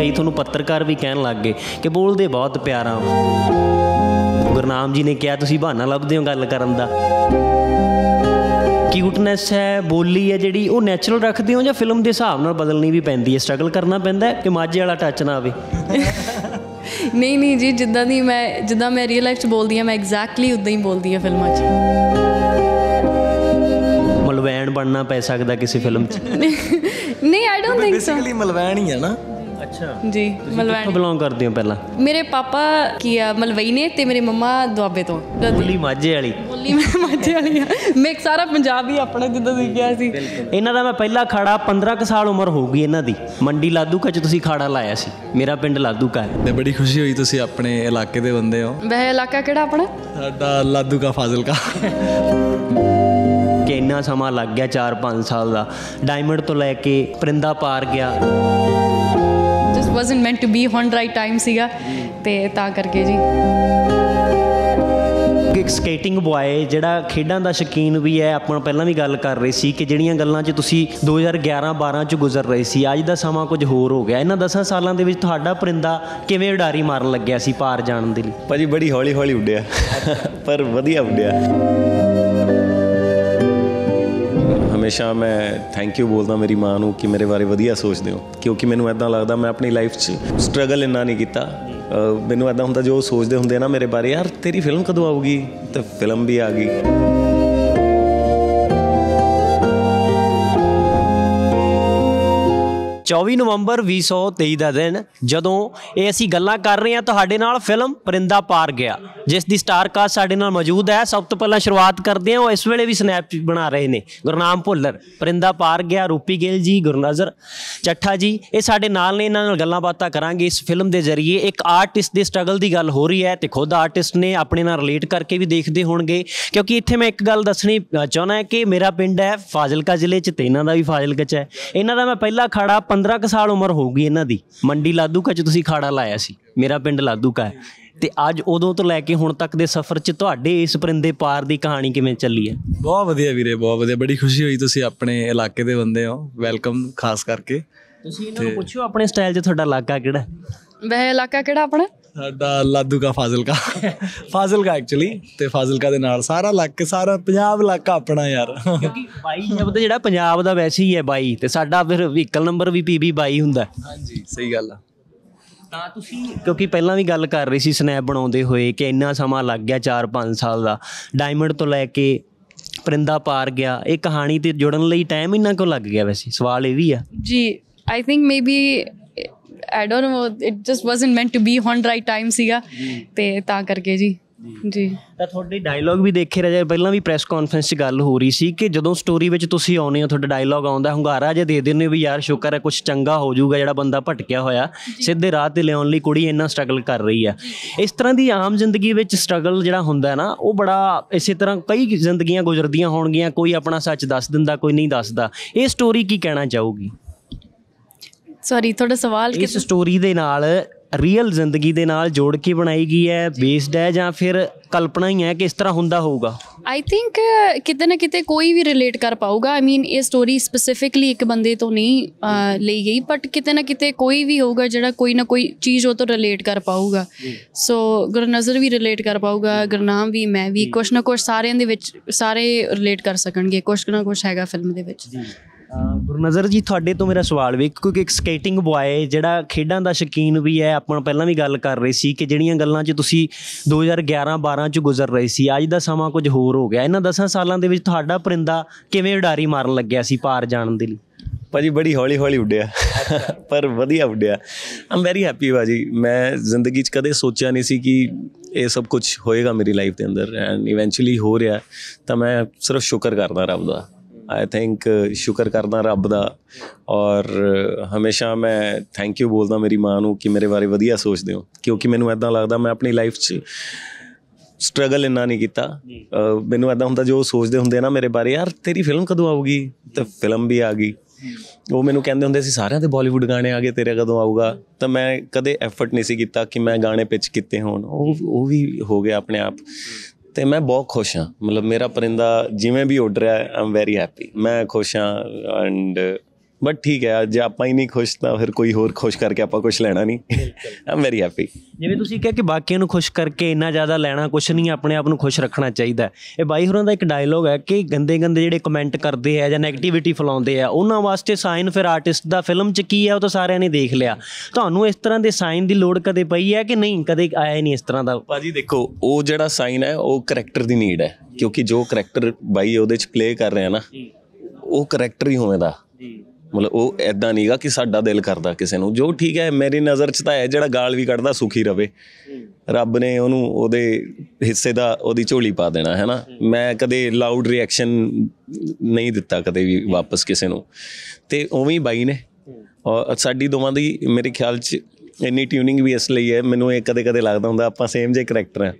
ਕਈ ਤੁਹਾਨੂੰ ਪੱਤਰਕਾਰ ਵੀ ਕਹਿਣ ਲੱਗ ਗਏ ਕਿ ਬੋਲਦੇ ਬਹੁਤ ਪਿਆਰਾ ਗੁਰਨਾਮ ਜੀ ਨੇ ਕਿਹਾ ਤੁਸੀਂ ਬਹਾਨਾ ਲੱਭਦੇ ਹੋ ਗੱਲ ਕਰਨ ਦਾ ਕਿਊਟਨੈਸ ਹੈ ਬੋਲੀ ਹੈ ਜਿਹੜੀ ਉਹ ਨੇਚਰਲ ਰੱਖਦੇ ਹੋ ਜਾਂ ਫਿਲਮ ਦੇ ਹਿਸਾਬ ਨਾਲ ਬਦਲਣੀ ਵੀ ਪੈਂਦੀ ਹੈ ਸਟਰਗਲ ਕਰਨਾ ਪੈਂਦਾ ਹੈ ਕਿ ਮਾਝੇ ਵਾਲਾ ਟੱਚ ਨਾ ਆਵੇ ਨਹੀਂ ਨਹੀਂ ਜੀ ਜਿੱਦਾਂ ਦੀ ਮੈਂ ਜਿੱਦਾਂ ਮੈਂ ਰੀਅਲ ਲਾਈਫ 'ਚ ਬੋਲਦੀ ਆ ਮੈਂ ਐਗਜ਼ੈਕਟਲੀ ਉਦਾਂ ਹੀ ਬੋਲਦੀ ਆ ਫਿਲਮਾਂ 'ਚ ਮਲਵੈਣ ਬਣਨਾ ਪੈ ਸਕਦਾ ਕਿਸੇ ਫਿਲਮ 'ਚ ਨਹੀਂ I don't think so basically ਮਲਵੈਣ ਹੀ ਆ ਨਾ ਅੱਛਾ ਜੀ ਮਲਵੈਣ ਤੋਂ ਬਿਲੋਂਗ ਕਰਦੇ ਹਾਂ ਪਹਿਲਾਂ ਮੇਰੇ ਪਾਪਾ ਕੀ ਆ ਮਲਵਈ ਨੇ ਤੇ ਮੇਰੇ ਮੰਮਾ ਦੁਆਬੇ ਤੋਂ ਬੋਲੀ ਮਾਝੇ ਵਾਲੀ ਬੋਲੀ ਮੈਂ ਮਾਝੇ ਵਾਲੀ ਆ ਮੈਂ ਸਾਰਾ ਸਾਰਾ ਪੰਜਾਬੀ ਆਪਣਾ ਜਿੱਦਾਂ ਸਿੱਖਿਆ ਸੀ ਇਹਨਾਂ ਦਾ ਮੈਂ ਪਹਿਲਾ ਖਾੜਾ 15 ਕ ਸਾਲ ਉਮਰ ਹੋਊਗੀ ਇਹਨਾਂ ਦੀ ਮੰਡੀ ਲਾਦੂਕਾ ਚ ਤੁਸੀਂ ਖਾੜਾ ਲਾਇਆ ਸੀ ਮੇਰਾ ਪਿੰਡ ਲਾਦੂਕਾ ਹੈ ਤੇ ਬੜੀ ਖੁਸ਼ੀ ਹੋਈ ਤੁਸੀਂ ਆਪਣੇ ਇਲਾਕੇ ਦੇ ਬੰਦੇ ਹੋ ਵੈਸੇ ਇਲਾਕਾ ਕਿਹੜਾ ਆਪਣਾ ਸਾਡਾ ਲਾਦੂਕਾ ਫਾਜ਼ਿਲਕਾ ਕਿ ਇੰਨਾ ਸਮਾਂ ਲੱਗ ਗਿਆ 4-5 ਸਾਲ ਦਾ ਡਾਇਮੰਡ ਤੋਂ ਲੈ ਕੇ Parinda Paar Gaya wasn't meant to be ਹੁਣ ਰਾਈਟ ਟਾਈਮ ਸੀਗਾ ਤੇ ਤਾਂ ਕਰਕੇ ਜੀ ਇੱਕ ਸਕੇਟਿੰਗ ਬੁਆਏ ਜਿਹੜਾ ਖੇਡਾਂ ਦਾ ਸ਼ਕੀਨ ਵੀ ਹੈ ਆਪਾਂ ਪਹਿਲਾਂ ਵੀ ਗੱਲ ਕਰ ਰਹੇ ਸੀ ਕਿ ਜਿਹੜੀਆਂ ਗੱਲਾਂ 'ਚ ਤੁਸੀਂ 2011-12 'ਚ ਗੁਜ਼ਰ ਰਹੇ ਸੀ ਅੱਜ ਦਾ ਸਮਾਂ ਕੁਝ ਹੋਰ ਹੋ ਗਿਆ ਇਹਨਾਂ 10 ਸਾਲਾਂ ਦੇ ਵਿੱਚ ਤੁਹਾਡਾ ਪਰਿੰਦਾ ਕਿਵੇਂ ਉਡਾਰੀ ਮਾਰਨ ਲੱਗਿਆ ਸੀ ਪਾਰ ਜਾਣ ਦੇ ਲਈ ਭਾਜੀ ਬੜੀ ਹੌਲੀ ਹੌਲੀ ਉੱਡਿਆ ਪਰ ਵਧੀਆ ਉੱਡਿਆ ਹਮੇਸ਼ਾ ਮੈਂ ਥੈਂਕ ਯੂ ਬੋਲਦਾ ਮੇਰੀ ਮਾਂ ਨੂੰ ਕਿ ਮੇਰੇ ਬਾਰੇ ਵਧੀਆ ਸੋਚਦੇ ਹੋ ਕਿਉਂਕਿ ਮੈਨੂੰ ਐਦਾਂ ਲੱਗਦਾ ਮੈਂ ਆਪਣੀ ਲਾਈਫ 'ਚ ਸਟਰਗਲ ਇੰਨਾ ਨਹੀਂ ਕੀਤਾ ਮੈਨੂੰ ਐਦਾਂ ਹੁੰਦਾ ਜੋ ਸੋਚਦੇ ਹੁੰਦੇ ਨਾ ਮੇਰੇ ਬਾਰੇ ਯਾਰ ਤੇਰੀ ਫਿਲਮ ਕਦੋਂ ਆਊਗੀ ਤੇ ਫਿਲਮ ਵੀ ਆ ਗਈ 24 ਨਵੰਬਰ 2023 ਦਾ ਦਿਨ ਜਦੋਂ ਇਹ ਅਸੀਂ ਗੱਲਾਂ ਕਰ ਰਹੇ ਹਾਂ ਤੁਹਾਡੇ ਨਾਲ ਫਿਲਮ ਪਰਿੰਦਾ ਪਾਰ ਗਿਆ ਜਿਸ ਦੀ ਸਟਾਰ ਕਾਸਟ ਸਾਡੇ ਨਾਲ ਮੌਜੂਦ ਹੈ ਸਭ ਤੋਂ ਪਹਿਲਾਂ ਸ਼ੁਰੂਆਤ ਕਰਦੇ ਹਾਂ ਉਹ ਇਸ ਵੇਲੇ ਵੀ ਸਨੈਪ ਬਣਾ ਰਹੇ ਨੇ ਗੁਰਨਾਮ ਭੁੱਲਰ ਪਰਿੰਦਾ ਪਾਰ ਗਿਆ ਰੂਪੀ ਗਿੱਲ ਜੀ ਗੁਰਨਜ਼ਰ ਚੱਠਾ ਜੀ ਇਹ ਸਾਡੇ ਨਾਲ ਨੇ ਇਹਨਾਂ ਨਾਲ ਗੱਲਾਂ ਬਾਤਾਂ ਕਰਾਂਗੇ ਇਸ ਫਿਲਮ ਦੇ ਜ਼ਰੀਏ ਇੱਕ ਆਰਟਿਸਟ ਦੇ ਸਟਰਗਲ ਦੀ ਗੱਲ ਹੋ ਰਹੀ ਹੈ ਤੇ ਖੁਦ ਆਰਟਿਸਟ ਨੇ ਆਪਣੇ ਨਾਲ ਰਿਲੇਟ ਕਰਕੇ ਵੀ ਦੇਖਦੇ ਹੋਣਗੇ ਕਿਉਂਕਿ ਇੱਥੇ ਮੈਂ ਇੱਕ ਗੱਲ ਦੱਸਣੀ ਚਾਹੁੰਦਾ ਕਿ ਮੇਰਾ ਪਿੰਡ ਹੈ ਫਾਜ਼ਿਲਕਾ ਜ਼ਿਲ੍ਹੇ 'ਚ ਤੇ ਇਹਨਾਂ ਦਾ ਵੀ ਫਾਜ਼ਿਲਕਾ 'ਚ ਹੈ ਇਹਨਾਂ ਦਾ ਮੈਂ ਪਹਿਲਾ ਖੜਾ 15 ਕ ਸਾਲ ਉਮਰ ਹੋਊਗੀ ਇਹਨਾਂ ਦੀ ਮੰਡੀ ਲਾਦੂਕਾ ਚ ਤੁਸੀਂ ਖਾੜਾ ਲਾਇਆ ਸੀ ਮੇਰਾ ਪਿੰਡ ਲਾਦੂਕਾ ਹੈ ਤੇ ਅੱਜ ਉਦੋਂ ਤੋਂ ਲੈ ਕੇ ਹੁਣ ਤੱਕ ਦੇ ਸਫ਼ਰ 'ਚ ਤੁਹਾਡੇ ਇਸ ਪਰਿੰਦੇ ਪਾਰ ਦੀ ਕਹਾਣੀ ਕਿਵੇਂ ਚੱਲੀ ਹੈ ਬਹੁਤ ਵਧੀਆ ਵੀਰੇ ਬਹੁਤ ਵਧੀਆ ਬੜੀ ਖੁਸ਼ੀ ਹੋਈ ਤੁਸੀਂ ਆਪਣੇ ਇਲਾਕੇ ਦੇ ਬੰਦੇ ਹੋ ਵੈਲਕਮ ਖਾਸ ਕਰਕੇ ਤੁਸੀਂ ਇਹਨਾਂ ਨੂੰ ਪੁੱਛਿਓ ਆਪਣੇ ਸਟਾਈਲ 'ਚ ਤੁਹਾਡਾ ਇਲਾਕਾ ਕਿਹੜਾ ਵੈਸੇ ਇਲਾਕਾ ਕਿਹੜਾ ਆਪਣਾ ਸਾਡਾ ਲਾਦੂ ਦਾ ਫਾਜ਼ਿਲਕਾ ਫਾਜ਼ਿਲਕਾ ਐਕਚੁਅਲੀ ਤੇ ਫਾਜ਼ਿਲਕਾ ਦੇ ਨਾਲ ਸਾਰਾ ਲੱਕ ਸਾਰਾ ਪੰਜਾਬ ਇਲਾਕਾ ਆਪਣਾ ਯਾਰ ਕਿਉਂਕਿ 22 ਸ਼ਬਦ ਜਿਹੜਾ ਪੰਜਾਬ ਦਾ ਵੈਸੇ ਹੀ ਹੈ 22 ਤੇ ਸਾਡਾ ਫਿਰ ਵਹੀਕਲ ਨੰਬਰ ਵੀ PB ਬਾਈ ਹੁੰਦਾ ਹਾਂਜੀ ਸਹੀ ਗੱਲ ਆ ਤਾਂ ਤੁਸੀਂ ਕਿਉਂਕਿ ਪਹਿਲਾਂ ਵੀ ਗੱਲ ਕਰ ਰਹੀ ਸੀ ਸਨੈਪ ਬਣਾਉਂਦੇ ਹੋਏ ਕਿ ਇੰਨਾ ਸਮਾਂ ਲੱਗ ਗਿਆ 4-5 ਸਾਲ ਦਾ ਡਾਇਮੰਡ ਤੋਂ ਲੈ ਕੇ ਪਰਿੰਦਾ ਪਾਰ ਗਿਆ ਇਹ ਕਹਾਣੀ ਤੇ ਜੁੜਨ ਲਈ ਟਾਈਮ ਇੰਨਾ ਕਿਉਂ ਲੱਗ ਗਿਆ ਵੈਸੇ ਸਵਾਲ ਇਹ ਵੀ ਆ ਜੀ I think maybe I don't know it just wasn't meant to be on right time ਸੀਗਾ ਤੇ ਤਾਂ ਕਰਕੇ ਜੀ ਜੀ ਤਾਂ ਤੁਹਾਡੇ ਡਾਇਲੌਗ ਵੀ ਦੇਖੇ ਰਜਾ ਪਹਿਲਾਂ ਵੀ ਪ੍ਰੈਸ ਕਾਨਫਰੰਸ 'ਚ ਗੱਲ ਹੋ ਰਹੀ ਸੀ ਕਿ ਜਦੋਂ ਸਟੋਰੀ ਵਿੱਚ ਤੁਸੀਂ ਆਉਨੇ ਹੋ ਤੁਹਾਡਾ ਡਾਇਲੌਗ ਆਉਂਦਾ ਹੁੰਗਾਰਾ ਜੇ ਦੇ ਦਿੰਨੇ ਵੀ ਯਾਰ ਸ਼ੁਕਰ ਹੈ ਕੁਝ ਚੰਗਾ ਹੋ ਜਾਊਗਾ ਜਿਹੜਾ ਬੰਦਾ ਭਟਕਿਆ ਹੋਇਆ ਸਿੱਧੇ ਰਾਹ ਤੇ ਲਿਆਉਣ ਲਈ ਕੁੜੀ ਇੰਨਾ ਸਟਰਗਲ ਕਰ ਰਹੀ ਆ ਇਸ ਤਰ੍ਹਾਂ ਦੀ ਆਮ ਜ਼ਿੰਦਗੀ ਵਿੱਚ ਸਟਰਗਲ ਜਿਹੜਾ ਹੁੰਦਾ ਨਾ ਉਹ ਬੜਾ ਇਸੇ ਤਰ੍ਹਾਂ ਕਈ ਜ਼ਿੰਦਗੀਆਂ ਗੁਜ਼ਰਦੀਆਂ ਹੋਣਗੀਆਂ ਕੋਈ ਆਪਣਾ ਸੱਚ ਦੱਸ ਦਿੰਦਾ ਕੋਈ ਨਹੀਂ ਦੱਸਦਾ ਇਹ ਸਟੋਰੀ ਕੀ ਕਹਿਣਾ ਚਾਹੂਗੀ ਸੌਰੀ ਥੋੜਾ ਸਵਾਲ ਕਿ ਇਸ ਸਟੋਰੀ ਦੇ ਨਾਲ ਰੀਅਲ ਜ਼ਿੰਦਗੀ ਦੇ ਨਾਲ ਜੋੜ ਕੇ ਬਣਾਈ ਗਈ ਹੈ ਬੇਸਡ ਹੈ ਜਾਂ ਫਿਰ ਕਲਪਨਾ ਹੀ ਹੈ ਕਿ ਇਸ ਤਰ੍ਹਾਂ ਹੁੰਦਾ ਹੋਊਗਾ ਆਈ ਥਿੰਕ ਕਿਤੇ ਨਾ ਕਿਤੇ ਕੋਈ ਵੀ ਰਿਲੇਟ ਕਰ ਪਾਊਗਾ ਆਈ ਮੀਨ ਇਹ ਸਟੋਰੀ ਸਪੈਸੀਫਿਕਲੀ ਇੱਕ ਬੰਦੇ ਤੋਂ ਨਹੀਂ ਲਈ ਗਈ ਬਟ ਕਿਤੇ ਨਾ ਕਿਤੇ ਕੋਈ ਵੀ ਹੋਊਗਾ ਜਿਹੜਾ ਕੋਈ ਨਾ ਕੋਈ ਚੀਜ਼ ਉਹ ਤੋਂ ਰਿਲੇਟ ਕਰ ਪਾਊਗਾ ਸੋ ਗੁਰਨਜ਼ਰ ਵੀ ਰਿਲੇਟ ਕਰ ਪਾਊਗਾ ਗੁਰਨਾਮ ਵੀ ਮੈਂ ਵੀ ਕੁਛ ਨਾ ਕੁਛ ਸਾਰਿਆਂ ਦੇ ਵਿੱਚ ਸਾਰੇ ਰਿਲੇਟ ਕਰ ਸਕਣਗੇ ਕੁਛ ਨਾ ਕੁਛ ਹੈਗਾ ਫਿਲਮ ਦੇ ਵਿੱਚ ਗੁਰਨਜ਼ਰ ਜੀ ਤੁਹਾਡੇ ਤੋਂ ਮੇਰਾ ਸਵਾਲ ਵੀ ਕਿਉਂਕਿ ਇੱਕ ਸਕੇਟਿੰਗ ਬੁਆਏ ਜਿਹੜਾ ਖੇਡਾਂ ਦਾ ਸ਼ਕੀਨ ਵੀ ਹੈ ਆਪਾਂ ਪਹਿਲਾਂ ਵੀ ਗੱਲ ਕਰ ਰਹੇ ਸੀ ਕਿ ਜਿਹੜੀਆਂ ਗੱਲਾਂ 'ਚ ਤੁਸੀਂ 2011 12 'ਚ ਗੁਜ਼ਰ ਰਹੇ ਸੀ ਅੱਜ ਦਾ ਸਮਾਂ ਕੁਝ ਹੋਰ ਹੋ ਗਿਆ ਇਹਨਾਂ 10 ਸਾਲਾਂ ਦੇ ਵਿੱਚ ਤੁਹਾਡਾ ਪਰਿੰਦਾ ਕਿਵੇਂ ਉਡਾਰੀ ਮਾਰਨ ਲੱਗਿਆ ਸੀ ਪਾਰ ਜਾਣ ਦੇ ਲਈ ਭਾਜੀ ਬੜੀ ਹੌਲੀ ਹੌਲੀ ਉੱਡਿਆ ਪਰ ਵਧੀਆ ਉੱਡਿਆ ਆਮ ਵੈਰੀ ਹੈਪੀ ਭਾਜੀ ਮੈਂ ਜ਼ਿੰਦਗੀ 'ਚ ਕਦੇ ਸੋਚਿਆ ਨਹੀਂ ਸੀ ਕਿ ਇਹ ਸਭ ਕੁਝ ਹੋਏਗਾ ਮੇਰੀ ਲਾਈਫ ਦੇ ਅੰਦਰ ਐਂਡ ਇਵੈਂਚੁਅਲੀ ਹੋ ਰਿਹਾ ਤਾਂ ਮੈਂ ਸਿਰਫ ਸ਼ੁਕਰ ਕਰਦਾ ਰੱਬ ਦਾ ਆਈ ਥਿੰਕ uh, ਸ਼ੁਕਰ ਕਰਦਾ ਰੱਬ ਦਾ ਔਰ ਹਮੇਸ਼ਾ ਮੈਂ ਥੈਂਕ ਯੂ ਬੋਲਦਾ ਮੇਰੀ ਮਾਂ ਨੂੰ ਕਿ ਮੇਰੇ ਬਾਰੇ ਵਧੀਆ ਸੋਚਦੇ ਹੋ ਕਿਉਂਕਿ ਮੈਨੂੰ ਐਦਾਂ ਲੱਗਦਾ ਮੈਂ ਆਪਣੀ ਲਾਈਫ 'ਚ ਸਟਰਗਲ ਇੰਨਾ ਨਹੀਂ ਕੀਤਾ ਮੈਨੂੰ ਐਦਾਂ ਹੁੰਦਾ ਜੋ ਸੋਚਦੇ ਹੁੰਦੇ ਨਾ ਮੇਰੇ ਬਾਰੇ ਯਾਰ ਤੇਰੀ ਫਿਲਮ ਕਦੋਂ ਆਊਗੀ ਤੇ ਫਿਲਮ ਵੀ ਆ ਗਈ ਉਹ ਮੈਨੂੰ ਕਹਿੰਦੇ ਹੁੰਦੇ ਸੀ ਸਾਰਿਆਂ ਦੇ ਬਾਲੀਵੁੱਡ ਗਾਣੇ ਆ ਗਏ ਤੇਰੇ ਕਦੋਂ ਆਊਗਾ ਤਾਂ ਮੈਂ ਕਦੇ ਐਫਰਟ ਨਹੀਂ ਸੀ ਕੀਤਾ ਕਿ ਮੈਂ ਗਾਣੇ ਪਿਚ ਕੀਤੇ ਹੋਣ ਉਹ ਉਹ ਵੀ ਹੋ ਗਿਆ ਆਪਣੇ ਆਪ ਤੇ ਮੈਂ ਬਹੁਤ ਖੁਸ਼ ਹਾਂ ਮਤਲਬ ਮੇਰਾ ਪਰਿੰਦਾ ਜਿਵੇਂ ਵੀ ਉੱਡ ਰਿਹਾ ਆਮ ਵੈਰੀ ਹੈਪੀ ਮੈਂ ਖੁਸ਼ ਹਾਂ ਐਂਡ ਬਟ ਠੀਕ ਹੈ ਜੇ ਆਪਾਂ ਹੀ ਨਹੀਂ ਖੁਸ਼ ਤਾਂ ਫਿਰ ਕੋਈ ਹੋਰ ਖੁਸ਼ ਕਰਕੇ ਆਪਾਂ ਕੁਝ ਲੈਣਾ ਨਹੀਂ ਆਮ ਵੈਰੀ ਹੈਪੀ ਜਿਵੇਂ ਤੁਸੀਂ ਕਿਹਾ ਕਿ ਬਾਕੀਆਂ ਨੂੰ ਖੁਸ਼ ਕਰਕੇ ਇੰਨਾ ਜ਼ਿਆਦਾ ਲੈਣਾ ਕੁਝ ਨਹੀਂ ਆਪਣੇ ਆਪ ਨੂੰ ਖੁਸ਼ ਰੱਖਣਾ ਚਾਹੀਦਾ ਇਹ ਬਾਈ ਹੋਰਾਂ ਦਾ ਇੱਕ ਡਾਇਲੋਗ ਹੈ ਕਿ ਗੰਦੇ ਗੰਦੇ ਜਿਹੜੇ ਕਮੈਂਟ ਕਰਦੇ ਆ ਜਾਂ 네ਗੇਟਿਵਿਟੀ ਫਲਾਉਂਦੇ ਆ ਉਹਨਾਂ ਵਾਸਤੇ ਸਾਈਨ ਫਿਰ ਆਰਟਿਸਟ ਦਾ ਫਿਲਮ 'ਚ ਕੀ ਹੈ ਉਹ ਤਾਂ ਸਾਰਿਆਂ ਨੇ ਦੇਖ ਲਿਆ ਤੁਹਾਨੂੰ ਇਸ ਤਰ੍ਹਾਂ ਦੇ ਸਾਈਨ ਦੀ ਲੋੜ ਕਦੇ ਪਈ ਹੈ ਕਿ ਨਹੀਂ ਕਦੇ ਆਇਆ ਹੀ ਨਹੀਂ ਇਸ ਤਰ੍ਹਾਂ ਦਾ ਭਾਜੀ ਦੇਖੋ ਉਹ ਜਿਹੜਾ ਸਾਈਨ ਹੈ ਉਹ ਕੈਰੈਕਟਰ ਦੀ ਨੀਡ ਹੈ ਕਿਉਂਕਿ ਜੋ ਕੈਰੈਕਟਰ ਬਾਈ ਉਹਦੇ 'ਚ ਪਲੇ ਕਰ ਰਿਹਾ ਨਾ ਉਹ ਕੈਰੈਕਟਰ ਹੀ ਹੋਵੇਂਦਾ ਮਤਲਬ ਉਹ ਐਦਾਂ ਨਹੀਂਗਾ ਕਿ ਸਾਡਾ ਦਿਲ ਕਰਦਾ ਕਿਸੇ ਨੂੰ ਜੋ ਠੀਕ ਹੈ ਮੇਰੀ ਨਜ਼ਰ 'ਚ ਤਾਂ ਹੈ ਜਿਹੜਾ ਗਾਲ ਵੀ ਕੱਢਦਾ ਸੁਖੀ ਰਵੇ ਰੱਬ ਨੇ ਉਹਨੂੰ ਉਹਦੇ ਹਿੱਸੇ ਦਾ ਉਹਦੀ ਝੋਲੀ ਪਾ ਦੇਣਾ ਹੈ ਨਾ ਮੈਂ ਕਦੇ ਲਾਊਡ ਰਿਐਕਸ਼ਨ ਨਹੀਂ ਦਿੱਤਾ ਕਦੇ ਵੀ ਵਾਪਸ ਕਿਸੇ ਨੂੰ ਤੇ ਉਵੇਂ ਹੀ ਬਾਈ ਨੇ ਔਰ ਸਾਡੀ ਦੋਵਾਂ ਦੀ ਮੇਰੇ ਖਿਆਲ 'ਚ ਇੰਨੀ ਟਿਊਨਿੰਗ ਵੀ ਇਸ ਲਈ ਹੈ ਮੈਨੂੰ ਇਹ ਕਦੇ ਕਦੇ ਲੱਗਦਾ ਹੁੰਦਾ ਆਪਾਂ ਸੇਮ ਜੇ ਕੈਰੈਕਟਰ ਆ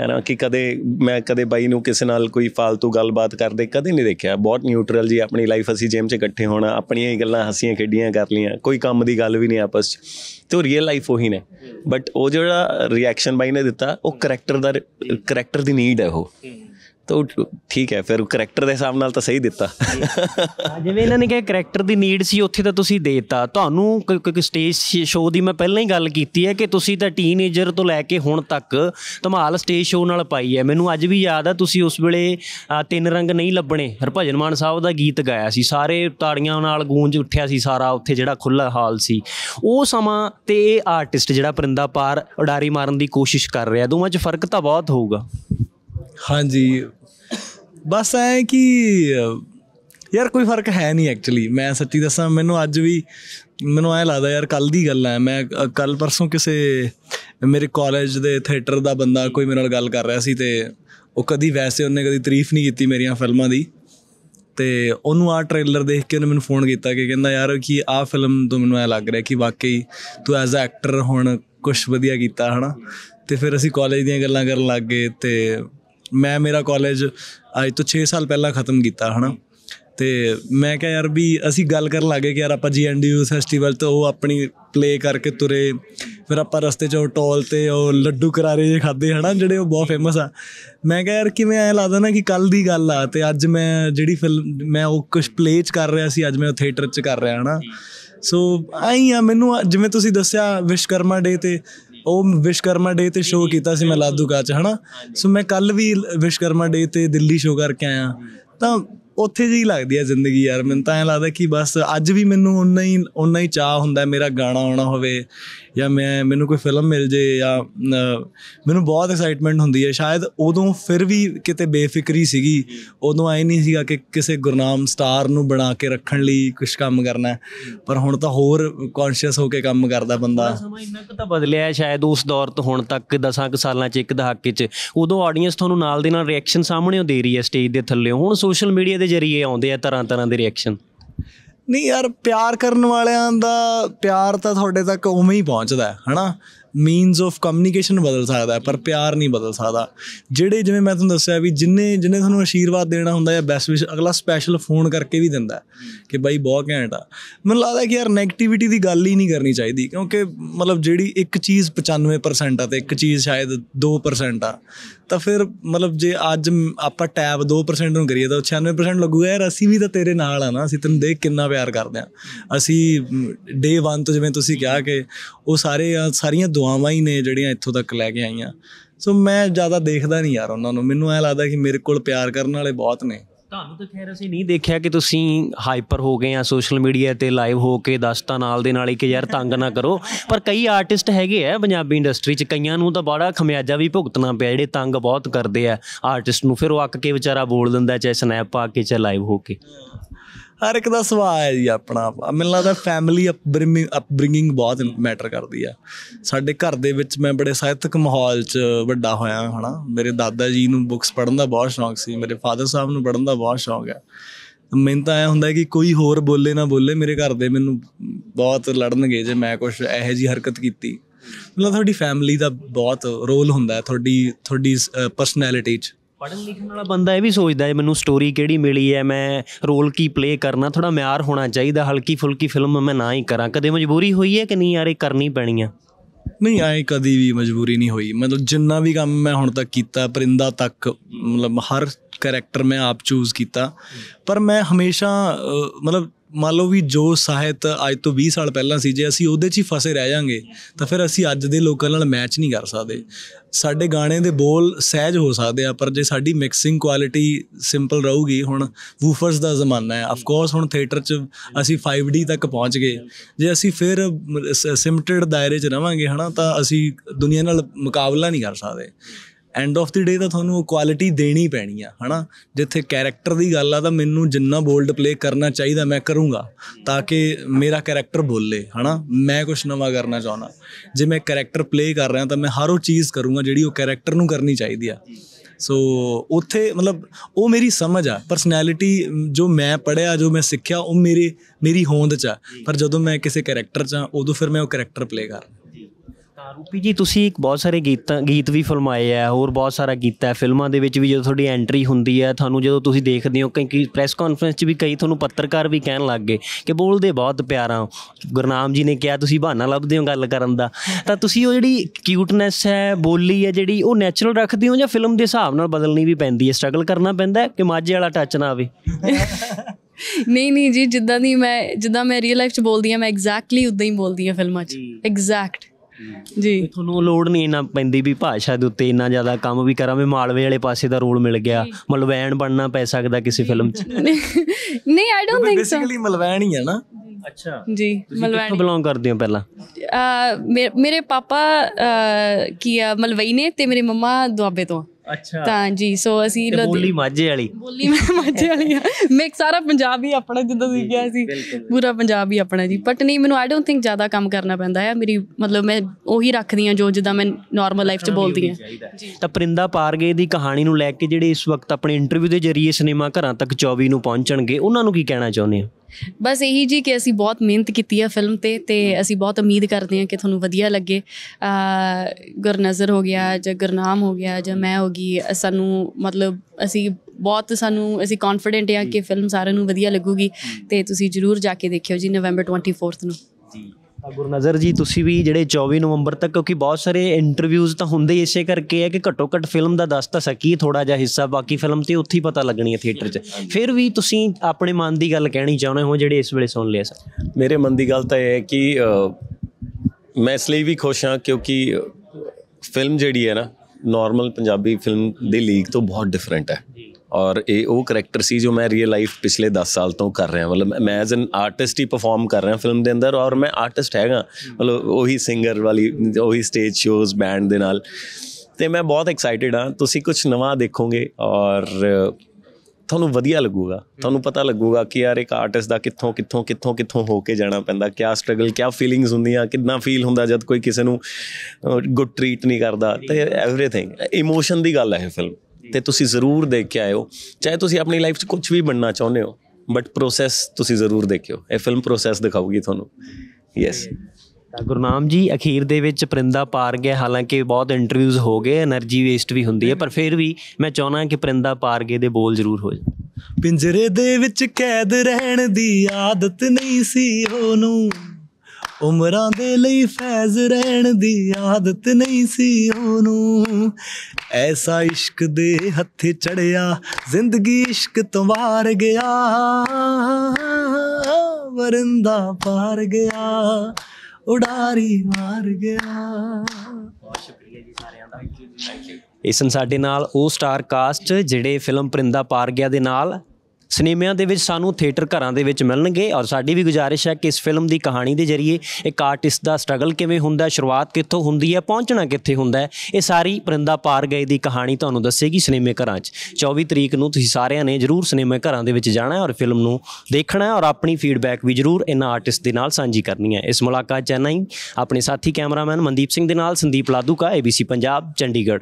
ਹੈਨਾ ਕਿ ਕਦੇ ਮੈਂ ਕਦੇ ਬਾਈ ਨੂੰ ਕਿਸੇ ਨਾਲ ਕੋਈ ਫालतू ਗੱਲਬਾਤ ਕਰਦੇ ਕਦੇ ਨਹੀਂ ਦੇਖਿਆ ਬਹੁਤ ਨਿਊਟਰਲ ਜੀ ਆਪਣੀ ਲਾਈਫ ਅਸੀਂ ਜੇਮ 'ਚ ਇਕੱਠੇ ਹੋਣਾ ਆਪਣੀਆਂ ਹੀ ਗੱਲਾਂ ਹਸੀਆਂ ਖੇਡੀਆਂ ਕਰ ਲੀਆਂ ਕੋਈ ਕੰਮ ਦੀ ਗੱਲ ਵੀ ਨਹੀਂ ਆਪਸ 'ਚ ਤੇ ਉਹ ਰੀਅਲ ਲਾਈਫ ਉਹੀ ਨੇ ਬਟ ਉਹ ਜਿਹੜਾ ਰਿਐਕਸ਼ਨ ਬਾਈ ਨੇ ਦਿੱਤਾ ਉਹ ਕੈਰੈਕਟਰ ਦਾ ਕੈਰੈਕਟਰ ਦੀ ਨੀਡ ਹੈ ਉਹ ਤਾਂ ਠੀਕ ਹੈ ਫਿਰ ਕੈਰੈਕਟਰ ਦੇ ਹਿਸਾਬ ਨਾਲ ਤਾਂ ਸਹੀ ਦਿੱਤਾ ਜਿਵੇਂ ਇਹਨਾਂ ਨੇ ਕਿਹਾ ਕੈਰੈਕਟਰ ਦੀ ਨੀਡ ਸੀ ਉੱਥੇ ਤਾਂ ਤੁਸੀਂ ਦੇਤਾ ਤੁਹਾਨੂੰ ਕਿਉਂਕਿ ਸਟੇਜ ਸ਼ੋਅ ਦੀ ਮੈਂ ਪਹਿਲਾਂ ਹੀ ਗੱਲ ਕੀਤੀ ਹੈ ਕਿ ਤੁਸੀਂ ਤਾਂ ਟੀਨੇਜਰ ਤੋਂ ਲੈ ਕੇ ਹੁਣ ਤੱਕ ਧਮਾਲ ਸਟੇਜ ਸ਼ੋਅ ਨਾਲ ਪਾਈ ਹੈ ਮੈਨੂੰ ਅੱਜ ਵੀ ਯਾਦ ਆ ਤੁਸੀਂ ਉਸ ਵੇਲੇ ਤਿੰਨ ਰੰਗ ਨਹੀਂ ਲੱਭਣੇ ਹਰਭਜਨ ਮਾਨ ਸਾਹਿਬ ਦਾ ਗੀਤ ਗਾਇਆ ਸੀ ਸਾਰੇ ਤਾੜੀਆਂ ਨਾਲ ਗੂੰਜ ਉੱਠਿਆ ਸੀ ਸਾਰਾ ਉੱਥੇ ਜਿਹੜਾ ਖੁੱਲਾ ਹਾਲ ਸੀ ਉਹ ਸਮਾਂ ਤੇ ਇਹ ਆਰਟਿਸਟ ਜਿਹੜਾ ਪਰਿੰਦਾ ਪਾਰ ਉਡਾਰੀ ਮਾਰਨ ਦੀ ਕੋਸ਼ਿਸ਼ ਕਰ ਰਿਹਾ ਦੋਵਾਂ 'ਚ ਫਰਕ ਤਾਂ ਬਹੁਤ ਹੋਊਗਾ ਹਾਂਜੀ ਬਸ ਐ ਕਿ ਯਾਰ ਕੋਈ ਫਰਕ ਹੈ ਨਹੀਂ ਐਕਚੁਅਲੀ ਮੈਂ ਸੱਚੀ ਦੱਸਾਂ ਮੈਨੂੰ ਅੱਜ ਵੀ ਮੈਨੂੰ ਐ ਲੱਗਦਾ ਯਾਰ ਕੱਲ ਦੀ ਗੱਲ ਐ ਮੈਂ ਕੱਲ ਪਰਸੋਂ ਕਿਸੇ ਮੇਰੇ ਕਾਲਜ ਦੇ ਥੀਏਟਰ ਦਾ ਬੰਦਾ ਕੋਈ ਮੇਰੇ ਨਾਲ ਗੱਲ ਕਰ ਰਿਹਾ ਸੀ ਤੇ ਉਹ ਕਦੀ ਵੈਸੇ ਉਹਨੇ ਕਦੀ ਤਾਰੀਫ ਨਹੀਂ ਕੀਤੀ ਮੇਰੀਆਂ ਫਿਲਮਾਂ ਦੀ ਤੇ ਉਹਨੂੰ ਆ ਟ੍ਰੇਲਰ ਦੇਖ ਕੇ ਉਹਨੇ ਮੈਨੂੰ ਫੋਨ ਕੀਤਾ ਕਿ ਕਹਿੰਦਾ ਯਾਰ ਕਿ ਆ ਫਿਲਮ ਤੋਂ ਮੈਨੂੰ ਐ ਲੱਗ ਰਿਹਾ ਕਿ ਵਾਕਈ ਤੂੰ ਐਜ਼ ਅ ਐਕਟਰ ਹੁਣ ਕੁਝ ਵਧੀਆ ਕੀਤਾ ਹਨਾ ਤੇ ਫਿਰ ਅਸੀਂ ਕਾਲਜ ਦੀਆਂ ਗੱਲਾਂ ਕਰਨ ਲੱਗ ਗਏ ਤੇ ਮੈਂ ਮੇਰਾ ਕਾਲਜ ਅੱਜ ਤੋਂ 6 ਸਾਲ ਪਹਿਲਾਂ ਖਤਮ ਕੀਤਾ ਹਨਾ ਤੇ ਮੈਂ ਕਿਹਾ ਯਾਰ ਵੀ ਅਸੀਂ ਗੱਲ ਕਰਨ ਲੱਗੇ ਕਿ ਯਾਰ ਆਪਾਂ ਜੀਐਨਡੀਯੂ ਫੈਸਟੀਵਲ ਤੋਂ ਉਹ ਆਪਣੀ ਪਲੇ ਕਰਕੇ ਤੁਰੇ ਫਿਰ ਆਪਾਂ ਰਸਤੇ 'ਚ ਉਹ ਟੋਲ ਤੇ ਉਹ ਲੱਡੂ ਕਰਾਰੇ ਜੇ ਖਾਦੇ ਹਨਾ ਜਿਹੜੇ ਉਹ ਬਹੁਤ ਫੇਮਸ ਆ ਮੈਂ ਕਿਹਾ ਯਾਰ ਕਿਵੇਂ ਐ ਲੱਗਦਾ ਨਾ ਕਿ ਕੱਲ ਦੀ ਗੱਲ ਆ ਤੇ ਅੱਜ ਮੈਂ ਜਿਹੜੀ ਫਿਲਮ ਮੈਂ ਉਹ ਕੁਝ ਪਲੇ 'ਚ ਕਰ ਰਿਹਾ ਸੀ ਅੱਜ ਮੈਂ ਉਹ ਥੀਏਟਰ 'ਚ ਕਰ ਰਿਹਾ ਹਨਾ ਸੋ ਆਈ ਆ ਮੈਨੂੰ ਜਿਵੇਂ ਤੁਸੀਂ ਦੱਸਿਆ ਵਿਸ਼ਕਰਮਾ ਡੇ ਤੇ ਉਹ ਵਿਸ਼ਕਰਮਾ ਡੇ ਤੇ ਸ਼ੋਅ ਕੀਤਾ ਸੀ ਮੈਂ ਲਾਦੂਕਾ ਚ ਹਨਾ ਸੋ ਮੈਂ ਕੱਲ ਵੀ ਵਿਸ਼ਕਰਮਾ ਡੇ ਤੇ ਦਿੱਲੀ ਸ਼ੋਅ ਕਰਕੇ ਆਇਆ ਤਾਂ ਉੱਥੇ ਜੀ ਲੱਗਦੀ ਹੈ ਜ਼ਿੰਦਗੀ ਯਾਰ ਮੈਨੂੰ ਤਾਂ ਐ ਲੱਗਦਾ ਕਿ ਬਸ ਅੱਜ ਵੀ ਮੈਨੂੰ ਉਨਾ ਹੀ ਉਨਾ ਹੀ ਚਾਹ ਹੁੰਦਾ ਮੇਰਾ ਗਾਣਾ ਆਉਣਾ ਹੋਵੇ ਜਾਂ ਮੈਂ ਮੈਨੂੰ ਕੋਈ ਫਿਲਮ ਮਿਲ ਜੇ ਜਾਂ ਮੈਨੂੰ ਬਹੁਤ ਐਕਸਾਈਟਮੈਂਟ ਹੁੰਦੀ ਹੈ ਸ਼ਾਇਦ ਉਦੋਂ ਫਿਰ ਵੀ ਕਿਤੇ ਬੇਫਿਕਰੀ ਸੀਗੀ ਉਦੋਂ ਆਈ ਨਹੀਂ ਸੀਗਾ ਕਿ ਕਿਸੇ ਗੁਰਨਾਮ ਸਟਾਰ ਨੂੰ ਬਣਾ ਕੇ ਰੱਖਣ ਲਈ ਕੁਝ ਕੰਮ ਕਰਨਾ ਪਰ ਹੁਣ ਤਾਂ ਹੋਰ ਕੌਨਸ਼ੀਅਸ ਹੋ ਕੇ ਕੰਮ ਕਰਦਾ ਬੰਦਾ ਸਮਾਂ ਇੰਨਾ ਕੁ ਤਾਂ ਬਦਲਿਆ ਹੈ ਸ਼ਾਇਦ ਉਸ ਦੌਰ ਤੋਂ ਹੁਣ ਤੱਕ 10 ਕੁ ਸਾਲਾਂ 'ਚ ਇੱਕ ਦਹਾਕੇ 'ਚ ਉਦੋਂ ਆਡੀਅנס ਤੁਹਾਨੂੰ ਨਾਲ ਦੇ ਨਾਲ ਰਿਐਕਸ਼ਨ ਸਾਹਮਣੇ ਦੇ ਰਹੀ ਹੈ ਸਟੇਜ ਦੇ ਥੱਲੇ ਹੁਣ ਸੋਸ਼ਲ ਮੀਡੀਆ ਦੇ ਜ਼ਰੀਏ ਆਉਂਦੇ ਆ ਤਰ੍ਹਾਂ ਤਰ੍ਹਾਂ ਦੇ ਰਿਐਕਸ਼ਨ ਨਹੀਂ ਯਾਰ ਪਿਆਰ ਕਰਨ ਵਾਲਿਆਂ ਦਾ ਪਿਆਰ ਤਾਂ ਤੁਹਾਡੇ ਤੱਕ ਉਵੇਂ ਹੀ ਪਹੁੰਚਦਾ ਹੈ ਹਨਾ ਮੀਨਸ ਆਫ ਕਮਿਊਨੀਕੇਸ਼ਨ ਬਦਲ ਸਕਦਾ ਪਰ ਪਿਆਰ ਨਹੀਂ ਬਦਲ ਸਕਦਾ ਜਿਹੜੇ ਜਿਵੇਂ ਮੈਂ ਤੁਹਾਨੂੰ ਦੱਸਿਆ ਵੀ ਜਿੰਨੇ ਜਿੰਨੇ ਤੁਹਾਨੂੰ ਅਸ਼ੀਰਵਾਦ ਦੇਣਾ ਹੁੰਦਾ ਜਾਂ ਬੈਸ ਵਿਸ਼ ਅਗਲਾ ਸਪੈਸ਼ਲ ਫੋਨ ਕਰਕੇ ਵੀ ਦਿੰਦਾ ਕਿ ਬਾਈ ਬਹੁਤ ਘੈਂਟ ਆ ਮੈਨੂੰ ਲੱਗਦਾ ਕਿ ਯਾਰ 네ਗੇਟਿਵਿਟੀ ਦੀ ਗੱਲ ਹੀ ਨਹੀਂ ਕਰਨੀ ਚਾਹੀਦੀ ਕਿਉਂਕਿ ਮਤਲਬ ਜਿਹੜੀ ਇੱਕ ਚੀਜ਼ 95% ਆ ਤੇ ਇੱਕ ਚੀਜ਼ ਸ਼ਾਇਦ 2% ਆ ਤਾਂ ਫਿਰ ਮਤਲਬ ਜੇ ਅੱਜ ਆਪਾਂ ਟੈਬ 2% ਨੂੰ ਕਰੀਏ ਤਾਂ 96% ਲੱਗੂਗਾ ਯਾਰ ਅਸੀਂ ਵੀ ਤਾਂ ਤੇਰੇ ਨਾਲ ਆ ਨਾ ਅਸੀਂ ਤੈਨੂੰ ਦੇਖ ਕਿੰਨਾ ਪਿਆਰ ਕਰਦੇ ਆ ਅਸੀਂ ਡੇ 1 ਤੋਂ ਜਿਵੇਂ ਤੁਸੀਂ ਕਿਹਾ ਕਿ ਉਹ ਸਾਰੇ ਸਾਰੀਆਂ ਦੁਆਵਾਂ ਹੀ ਨੇ ਜਿਹੜੀਆਂ ਇੱਥੋਂ ਤੱਕ ਲੈ ਕੇ ਆਈਆਂ ਸੋ ਮੈਂ ਜ਼ਿਆਦਾ ਦੇਖਦਾ ਨਹੀਂ ਯਾਰ ਉਹਨਾਂ ਨੂੰ ਮੈਨੂੰ ਐ ਲੱਗਦਾ ਕਿ ਮੇਰੇ ਕੋਲ ਪਿਆਰ ਕਰਨ ਵਾਲੇ ਬਹੁਤ ਨੇ ਤੁਹਾਨੂੰ ਤਾਂ ਖੈਰ ਅਸੀਂ ਨਹੀਂ ਦੇਖਿਆ ਕਿ ਤੁਸੀਂ ਹਾਈਪਰ ਹੋ ਗਏ ਆ ਸੋਸ਼ਲ ਮੀਡੀਆ ਤੇ ਲਾਈਵ ਹੋ ਕੇ ਦਸਤਾ ਨਾਲ ਦੇ ਨਾਲ ਹੀ ਕਿ ਯਾਰ ਤੰਗ ਨਾ ਕਰੋ ਪਰ ਕਈ ਆਰਟਿਸਟ ਹੈਗੇ ਆ ਪੰਜਾਬੀ ਇੰਡਸਟਰੀ 'ਚ ਕਈਆਂ ਨੂੰ ਤਾਂ ਬੜਾ ਖਮਿਆਜਾ ਵੀ ਭੁਗਤਣਾ ਪਿਆ ਜਿਹੜੇ ਤੰਗ ਬਹੁਤ ਕਰਦੇ ਆ ਆਰਟਿਸਟ ਨੂੰ ਫਿਰ ਉਹ ਅੱਕ ਕੇ ਵਿਚਾਰਾ ਬੋਲ ਦਿੰਦਾ ਚਾਹੇ ਸਨੈਪ ਪਾ ਕੇ ਚਾਹੇ ਲਾਈਵ ਹੋ ਕੇ ਹਰ ਇੱਕ ਦਾ ਸੁਭਾਅ ਹੈ ਜੀ ਆਪਣਾ ਮੈਨੂੰ ਲੱਗਦਾ ਫੈਮਿਲੀ ਅਪਬ੍ਰਿੰਗਿੰਗ ਬਹੁਤ ਮੈਟਰ ਕਰਦੀ ਆ ਸਾਡੇ ਘਰ ਦੇ ਵਿੱਚ ਮੈਂ ਬੜੇ ਸਾਹਿਤਕ ਮਾਹੌਲ 'ਚ ਵੱਡਾ ਹੋਇਆ ਹਣਾ ਮੇਰੇ ਦਾਦਾ ਜੀ ਨੂੰ ਬੁੱਕਸ ਪੜ੍ਹਨ ਦਾ ਬਹੁਤ ਸ਼ੌਂਕ ਸੀ ਮੇਰੇ ਫਾਦਰ ਸਾਹਿਬ ਨੂੰ ਪੜ੍ਹਨ ਦਾ ਬਹੁਤ ਸ਼ੌਂਕ ਹੈ ਮੈਨੂੰ ਤਾਂ ਐ ਹੁੰਦਾ ਕਿ ਕੋਈ ਹੋਰ ਬੋਲੇ ਨਾ ਬੋਲੇ ਮੇਰੇ ਘਰ ਦੇ ਮੈਨੂੰ ਬਹੁਤ ਲੜਨਗੇ ਜੇ ਮੈਂ ਕੁਝ ਇਹੋ ਜੀ ਹਰਕਤ ਕੀਤੀ ਮਤਲਬ ਤੁਹਾਡੀ ਫੈਮਿਲੀ ਦਾ ਬਹੁਤ ਰੋਲ ਹੁੰਦਾ ਹੈ ਤੁਹਾਡੀ ਤੁਹਾਡੀ ਪਰਸਨੈਲਿਟੀ 'ਚ ਪੜਨ ਲਿਖਣ ਵਾਲਾ ਬੰਦਾ ਇਹ ਵੀ ਸੋਚਦਾ ਹੈ ਮੈਨੂੰ ਸਟੋਰੀ ਕਿਹੜੀ ਮਿਲੀ ਹੈ ਮੈਂ ਰੋਲ ਕੀ ਪਲੇ ਕਰਨਾ ਥੋੜਾ ਮਿਆਰ ਹੋਣਾ ਚਾਹੀਦਾ ਹਲਕੀ ਫੁਲਕੀ ਫਿਲਮ ਮੈਂ ਨਾ ਹੀ ਕਰਾਂ ਕਦੇ ਮਜਬੂਰੀ ਹੋਈ ਹੈ ਕਿ ਨਹੀਂ ਯਾਰ ਇਹ ਕਰਨੀ ਪੈਣੀ ਆ ਨਹੀਂ ਆਏ ਕਦੀ ਵੀ ਮਜਬੂਰੀ ਨਹੀਂ ਹੋਈ ਮਤਲਬ ਜਿੰਨਾ ਵੀ ਕੰਮ ਮੈਂ ਹੁਣ ਤੱਕ ਕੀਤਾ ਪਰਿੰਦਾ ਤੱਕ ਮਤਲਬ ਹਰ ਕੈਰੈਕਟਰ ਮੈਂ ਆਪ ਚੂਜ਼ ਕੀਤਾ ਪਰ ਮੈਂ ਹਮੇਸ਼ਾ ਮਤਲਬ ਮੰਨ ਲਓ ਵੀ ਜੋ ਸਾਹਿਤ ਅੱਜ ਤੋਂ 20 ਸਾਲ ਪਹਿਲਾਂ ਸੀ ਜੇ ਅਸੀਂ ਉਹਦੇ 'ਚ ਹੀ ਫਸੇ ਰਹਿ ਜਾਾਂਗੇ ਤਾਂ ਫਿਰ ਅਸੀਂ ਅੱਜ ਦੇ ਲੋਕਾਂ ਨਾਲ ਮੈਚ ਨਹੀਂ ਕਰ ਸਕਦੇ ਸਾਡੇ ਗਾਣੇ ਦੇ ਬੋਲ ਸਹਿਜ ਹੋ ਸਕਦੇ ਆ ਪਰ ਜੇ ਸਾਡੀ ਮਿਕਸਿੰਗ ਕੁਆਲਿਟੀ ਸਿੰਪਲ ਰਹੂਗੀ ਹੁਣ ਵੂਫਰਸ ਦਾ ਜ਼ਮਾਨਾ ਹੈ ਆਫ ਕੋਰਸ ਹੁਣ ਥੀਏਟਰ 'ਚ ਅਸੀਂ 5D ਤੱਕ ਪਹੁੰਚ ਗਏ ਜੇ ਅਸੀਂ ਫਿਰ ਸਿਮਟਡ ਦਾਇਰੇ 'ਚ ਰਵਾਂਗੇ ਹਨਾ ਤਾਂ ਅਸੀਂ ਦੁਨੀਆ ਨਾਲ ਮੁਕਾਬਲਾ ਨਹੀਂ ਕਰ ਸਕਦੇ ਐਂਡ ਆਫ ਦੀ ਡੇ ਤਾਂ ਤੁਹਾਨੂੰ ਉਹ ਕੁਆਲਿਟੀ ਦੇਣੀ ਪੈਣੀ ਆ ਹਨਾ ਜਿੱਥੇ ਕੈਰੈਕਟਰ ਦੀ ਗੱਲ ਆ ਤਾਂ ਮੈਨੂੰ ਜਿੰਨਾ ਬੋਲਡ ਪਲੇ ਕਰਨਾ ਚਾਹੀਦਾ ਮੈਂ ਕਰੂੰਗਾ ਤਾਂ ਕਿ ਮੇਰਾ ਕੈਰੈਕਟਰ ਬੋਲੇ ਹਨਾ ਮੈਂ ਕੁਝ ਨਵਾਂ ਕਰਨਾ ਚਾਹਣਾ ਜੇ ਮੈਂ ਕੈਰੈਕਟਰ ਪਲੇ ਕਰ ਰਿਹਾ ਤਾਂ ਮੈਂ ਹਰ ਉਹ ਚੀਜ਼ ਕਰੂੰਗਾ ਜਿਹੜੀ ਉਹ ਕੈਰੈਕਟਰ ਨੂੰ ਕਰਨੀ ਚਾਹੀਦੀ ਆ ਸੋ ਉੱਥੇ ਮਤਲਬ ਉਹ ਮੇਰੀ ਸਮਝ ਆ ਪਰਸਨੈਲਿਟੀ ਜੋ ਮੈਂ ਪੜਿਆ ਜੋ ਮੈਂ ਸਿੱਖਿਆ ਉਹ ਮੇਰੇ ਮੇਰੀ ਹੋਂਦ ਚ ਆ ਪਰ ਜਦੋਂ ਮੈਂ ਕਿਸੇ ਕੈਰੈਕਟਰ ਚ ਆ ਉਦੋਂ ਫਿਰ ਮੈਂ ਉਹ ਕੈਰੈਕਟਰ ਪਲੇ ਕਰਾਂ ਤਾਂ ਰੂਪੀ ਜੀ ਤੁਸੀਂ ਬਹੁਤ ਸਾਰੇ ਗੀਤਾਂ ਗੀਤ ਵੀ ਫਿਲਮਾਏ ਆ ਹੋਰ ਬਹੁਤ ਸਾਰਾ ਕੀਤਾ ਹੈ ਫਿਲਮਾਂ ਦੇ ਵਿੱਚ ਵੀ ਜਦੋਂ ਤੁਹਾਡੀ ਐਂਟਰੀ ਹੁੰਦੀ ਹੈ ਤੁਹਾਨੂੰ ਜਦੋਂ ਤੁਸੀਂ ਦੇਖਦੇ ਹੋ ਕਿ ਪ੍ਰੈਸ ਕਾਨਫਰੰਸ 'ਚ ਵੀ ਕਈ ਤੁਹਾਨੂੰ ਪੱਤਰਕਾਰ ਵੀ ਕਹਿਣ ਲੱਗ ਗਏ ਕਿ ਬੋਲਦੇ ਬਹੁਤ ਪਿਆਰਾ ਹੋ ਗੁਰਨਾਮ ਜੀ ਨੇ ਕਿਹਾ ਤੁਸੀਂ ਬਹਾਨਾ ਲੱਭਦੇ ਹੋ ਗੱਲ ਕਰਨ ਦਾ ਤਾਂ ਤੁਸੀਂ ਉਹ ਜਿਹੜੀ ਕਿਊਟਨੈਸ ਹੈ ਬੋਲੀ ਹੈ ਜਿਹੜੀ ਉਹ ਨੇਚਰਲ ਰੱਖਦੇ ਹੋ ਜਾਂ ਫਿਲਮ ਦੇ ਹਿਸਾਬ ਨਾਲ ਬਦਲਣੀ ਵੀ ਪੈਂਦੀ ਹੈ ਸਟਰਗਲ ਕਰਨਾ ਪੈਂਦਾ ਕਿ ਮਾਝੇ ਵਾਲਾ ਟੱਚ ਨਾ ਆਵੇ ਨਹੀਂ ਨਹੀਂ ਜੀ ਜਿੱਦਾਂ ਦੀ ਮੈਂ ਜਿੱਦਾਂ ਮੈਂ ਰੀਅਲ ਲਾਈਫ 'ਚ ਬੋਲਦੀ ਆ ਮੈਂ ਐਗਜ਼ੈਕਟਲੀ ਉਦਾਂ ਹੀ ਬੋਲਦੀ ਆ ਫਿਲਮਾਂ 'ਚ ਐਗਜ਼ੈਕਟ ਜੀ ਤੁਹਾਨੂੰ ਲੋਡ ਨਹੀਂ ਇਨਾ ਪੈਂਦੀ ਵੀ ਭਾਸ਼ਾ ਦੇ ਉੱਤੇ ਇੰਨਾ ਜ਼ਿਆਦਾ ਕੰਮ ਵੀ ਕਰਾਂ ਮੈਂ ਮਾਲਵੇ ਵਾਲੇ ਪਾਸੇ ਦਾ ਰੋਲ ਮਿਲ ਗਿਆ ਮਲਵੈਣ ਬਣਨਾ ਪੈ ਸਕਦਾ ਕਿਸੇ ਫਿਲਮ 'ਚ ਨਹੀਂ I don't think so basically ਮਲਵੈਣ ਹੀ ਹੈ ਨਾ ਅੱਛਾ ਜੀ ਮਲਵੈਣ ਕਿੱਥੋਂ ਬਿਲੋਂਗ ਕਰਦੇ ਹੋ ਪਹਿਲਾਂ ਮੇਰੇ ਪਾਪਾ ਕੀ ਮਲਵਈ ਨੇ ਤੇ ਮੇਰੇ ਮਮਾ ਦੁਆਬੇ ਤੋਂ ਅੱਛਾ ਤਾਂ ਜੀ ਸੋ ਅਸੀਂ ਬੋਲੀ ਮਾਝੇ ਵਾਲੀ ਬੋਲੀ ਮਾਝੇ ਵਾਲੀ ਆ ਮੈਂ ਸਾਰਾ ਪੰਜਾਬ ਹੀ ਆਪਣਾ ਜਿੱਦਾਂ ਦੀ ਗਿਆ ਸੀ ਪੂਰਾ ਪੰਜਾਬ ਹੀ ਆਪਣਾ ਜੀ ਬਟ ਨਹੀਂ ਮੈਨੂੰ ਆਈ ਡੋਨਟ ਥਿੰਕ ਜ਼ਿਆਦਾ ਕੰਮ ਕਰਨਾ ਪੈਂਦਾ ਹੈ ਮੇਰੀ ਮਤਲਬ ਮੈਂ ਉਹੀ ਰੱਖਦੀ ਹਾਂ ਜੋ ਜਿੱਦਾਂ ਮੈਂ ਨਾਰਮਲ ਲਾਈਫ 'ਚ ਬੋਲਦੀ ਹਾਂ ਤਾਂ ਪਰਿੰਦਾ ਪਾਰਗੇ ਦੀ ਕਹਾਣੀ ਨੂੰ ਲੈ ਕੇ ਜਿਹੜੇ ਇਸ ਵਕਤ ਆਪਣੇ ਇੰਟਰਵਿਊ ਦੇ ਜ਼ਰੀਏ ਸਿਨੇਮਾ ਘਰਾਂ ਤੱਕ 24 ਨੂੰ ਪਹੁੰਚਣਗੇ ਉਹਨਾਂ ਨੂੰ ਕੀ ਕਹਿਣਾ ਚਾਹੁੰਦੇ ਆ ਬਸ ਇਹੀ ਜੀ ਕਿ ਅਸੀਂ ਬਹੁਤ ਮਿਹਨਤ ਕੀਤੀ ਹੈ ਫਿਲਮ ਤੇ ਤੇ ਅਸੀਂ ਬਹੁਤ ਉਮੀਦ ਕਰਦੇ ਹਾਂ ਕਿ ਤੁਹਾਨੂੰ ਵਧੀਆ ਲੱਗੇ ਗੁਰਨਜ਼ਰ ਹੋ ਗਿਆ ਜਾਂ ਗੁਰਨਾਮ ਹੋ ਗਿਆ ਜਾਂ ਮੈਂ ਹੋ ਹੋਗੀ ਸਾਨੂੰ ਮਤਲਬ ਅਸੀਂ ਬਹੁਤ ਸਾਨੂੰ ਅਸੀਂ ਕੌਨਫੀਡੈਂਟ ਹਾਂ ਕਿ ਫਿਲਮ ਸਾਰਿਆਂ ਨੂੰ ਵਧੀਆ ਲੱਗੂਗੀ ਤੇ ਤੁਸੀਂ ਜਰੂਰ ਜਾ ਕੇ ਦੇਖਿਓ ਜੀ ਨਵੰਬਰ 24th ਨੂੰ ਜੀ ਗੁਰਨਜ਼ਰ ਜੀ ਤੁਸੀਂ ਵੀ ਜਿਹੜੇ 24 ਨਵੰਬਰ ਤੱਕ ਕਿਉਂਕਿ ਬਹੁਤ ਸਾਰੇ ਇੰਟਰਵਿਊਜ਼ ਤਾਂ ਹੁੰਦੇ ਇਸੇ ਕਰਕੇ ਹੈ ਕਿ ਘੱਟੋ ਘੱਟ ਫਿਲਮ ਦਾ ਦੱਸ ਤਾਂ ਸਕੀ ਥੋੜਾ ਜਿਹਾ ਹਿੱਸਾ ਬਾਕੀ ਫਿਲਮ ਤੇ ਉੱਥੇ ਹੀ ਪਤਾ ਲੱਗਣੀ ਹੈ ਥੀਏਟਰ 'ਚ ਫਿਰ ਵੀ ਤੁਸੀਂ ਆਪਣੇ ਮਨ ਦੀ ਗੱਲ ਕਹਿਣੀ ਚਾਹੁੰਦੇ ਹੋ ਜਿਹੜੇ ਇਸ ਵੇਲੇ ਸੁਣ ਲਿਆ ਸਰ ਮੇਰੇ ਮਨ ਦੀ ਗੱਲ ਤਾਂ ਇਹ ਹੈ ਕਿ ਮੈਂ ਇਸ ਲਈ ਵੀ ਖੁਸ਼ ਹਾਂ ਕਿਉਂਕਿ ਫਿਲਮ ਜਿਹੜੀ ਹੈ ਨਾ ਨਾਰਮਲ ਪੰਜਾਬੀ ਫਿਲਮ ਦੇ ਲੀਕ ਤੋਂ ਬਹੁਤ ਡਿਫਰੈਂਟ ਹੈ ਔਰ ਇਹ ਉਹ ਕੈਰੈਕਟਰ ਸੀ ਜੋ ਮੈਂ ਰੀਅਲ ਲਾਈਫ ਪਿਛਲੇ 10 ਸਾਲ ਤੋਂ ਕਰ ਰਿਹਾ ਮਤਲਬ ਮੈਂ ਐਜ਼ ਐਨ ਆਰਟਿਸਟ ਹੀ ਪਰਫਾਰਮ ਕਰ ਰਿਹਾ ਫਿਲਮ ਦੇ ਅੰਦਰ ਔਰ ਮੈਂ ਆਰਟਿਸਟ ਹੈਗਾ ਮਤਲਬ ਉਹੀ ਸਿੰਗਰ ਵਾਲੀ ਉਹੀ ਸਟੇਜ ਸ਼ੋਜ਼ ਬੈਂਡ ਦੇ ਨਾਲ ਤੇ ਮੈਂ ਬਹੁਤ ਐਕਸਾਈਟਿਡ ਹਾਂ ਤੁਸੀਂ ਕੁਝ ਨਵਾਂ ਦੇਖੋਗੇ ਔਰ ਤੁਹਾਨੂੰ ਵਧੀਆ ਲੱਗੂਗਾ ਤੁਹਾਨੂੰ ਪਤਾ ਲੱਗੂਗਾ ਕਿ ਯਾਰ ਇੱਕ ਆਰਟਿਸਟ ਦਾ ਕਿੱਥੋਂ ਕਿੱਥੋਂ ਕਿੱਥੋਂ ਕਿੱਥੋਂ ਹੋ ਕੇ ਜਾਣਾ ਪੈਂਦਾ ਕਿਆ ਸਟਰਗਲ ਕਿਆ ਫੀਲਿੰਗਸ ਹੁੰਦੀਆਂ ਕਿੰਨਾ ਫੀਲ ਹੁੰਦਾ ਜਦ ਕੋਈ ਕਿਸੇ ਨੂੰ ਗੁੱਡ ਟ੍ਰੀਟ ਨਹੀਂ ਕਰਦਾ ਤੇ ਐਵਰੀਥਿੰਗ ਇਮੋਸ਼ਨ ਦੀ ਗੱਲ ਹੈ ਇਹ ਫਿਲਮ ਤੇ ਤੁਸੀਂ ਜ਼ਰੂਰ ਦੇਖ ਕੇ ਆਇਓ ਚਾਹੇ ਤੁਸੀਂ ਆਪਣੀ ਲਾਈਫ 'ਚ ਕੁਝ ਵੀ ਬਣਨਾ ਚਾਹੁੰਦੇ ਹੋ ਬਟ ਪ੍ਰੋਸੈਸ ਤੁਸੀਂ ਜ਼ਰੂਰ ਦੇਖਿਓ ਇਹ ਫਿਲਮ ਪ੍ਰੋਸੈਸ ਦਿਖਾਊਗੀ ਤੁਹਾਨੂੰ ਯੈਸ ਤਾਂ ਗੁਰਨਾਮ ਜੀ ਅਖੀਰ ਦੇ ਵਿੱਚ ਪਰਿੰਦਾ ਪਾਰ ਗਿਆ ਹਾਲਾਂਕਿ ਬਹੁਤ ਇੰਟਰਵਿਊਜ਼ ਹੋ ਗਏ એનર્ਜੀ ਵੇਸਟ ਵੀ ਹੁੰਦੀ ਹੈ ਪਰ ਫਿਰ ਵੀ ਮੈਂ ਚਾਹਣਾ ਕਿ ਪਰਿੰਦਾ ਪਾਰ ਗਏ ਦੇ ਬੋਲ ਜ਼ਰੂਰ ਹੋ ਜਾਣ ਪਿੰਜਰੇ ਦੇ ਵਿੱਚ ਕੈਦ ਰਹਿਣ ਦੀ ਆਦਤ ਨਹੀਂ ਸੀ ਉਹਨੂੰ ਉਮਰਾਂ ਦੇ ਲਈ ਫੈਜ਼ ਰਹਿਣ ਦੀ ਆਦਤ ਨਹੀਂ ਸੀ ਉਹਨੂੰ ਐਸਾ ਇਸ਼ਕ ਦੇ ਹੱਥੇ ਚੜਿਆ ਜ਼ਿੰਦਗੀ ਇਸ਼ਕ ਤੋਂ ਵਾਰ ਗਿਆ ਵਰਿੰਦਾ ਪਾਰ ਗਿਆ ਉਡਾਰੀ ਮਾਰ ਗਿਆ ਬਹੁਤ ਸ਼ੁਕਰੀਆ ਜੀ ਸਾਰਿਆਂ ਦਾ ਥੈਂਕ ਯੂ ਇਸਨ ਸਾਡੇ ਨਾਲ ਉਹ ਸਟਾਰ ਕਾਸਟ ਜਿਹੜੇ ਫਿਲਮ ਪਰਿੰਦਾ ਪਾਰ ਗਿਆ ਦੇ ਨਾਲ ਸਿਨੇਮਿਆਂ ਦੇ ਵਿੱਚ ਸਾਨੂੰ ਥੀਏਟਰ ਘਰਾਂ ਦੇ ਵਿੱਚ ਮਿਲਣਗੇ ਔਰ ਸਾਡੀ ਵੀ ਗੁਜ਼ਾਰਿਸ਼ ਹੈ ਕਿ ਇਸ ਫਿਲਮ ਦੀ ਕਹਾਣੀ ਦੇ ਜ਼ਰੀਏ ਇੱਕ ਆਰਟਿਸਟ ਦਾ ਸਟਰਗਲ ਕਿਵੇਂ ਹੁੰਦਾ ਸ਼ੁਰੂਆਤ ਕਿੱਥੋਂ ਹੁੰਦੀ ਹੈ ਪਹੁੰਚਣਾ ਕਿੱਥੇ ਹੁੰਦਾ ਹੈ ਇਹ ਸਾਰੀ ਪਰਿੰਦਾ ਪਾਰ ਗਏ ਦੀ ਕਹਾਣੀ ਤੁਹਾਨੂੰ ਦੱਸੇਗੀ ਸਿਨੇਮੇ ਘਰਾਂ 'ਚ 24 ਤਰੀਕ ਨੂੰ ਤੁਸੀਂ ਸਾਰਿਆਂ ਨੇ ਜ਼ਰੂਰ ਸਿਨੇਮੇ ਘਰਾਂ ਦੇ ਵਿੱਚ ਜਾਣਾ ਹੈ ਔਰ ਫਿਲਮ ਨੂੰ ਦੇਖਣਾ ਹੈ ਔਰ ਆਪਣੀ ਫੀਡਬੈਕ ਵੀ ਜ਼ਰੂਰ ਇਹਨਾਂ ਆਰਟਿਸਟ ਦੇ ਨਾਲ ਸਾਂਝੀ ਕਰਨੀ ਹੈ ਇਸ ਮੁਲਾਕਾਤ 'ਚ ਨਹੀਂ ਆਪਣੇ ਸਾਥੀ ਕੈਮਰਾਮੈਨ ਮਨਦੀਪ ਸਿੰਘ ਦੇ ਨਾਲ ਸੰਦੀਪ ਲਾਦੂ ਕਾ ABC ਪੰਜਾਬ ਚੰਡੀਗੜ੍ਹ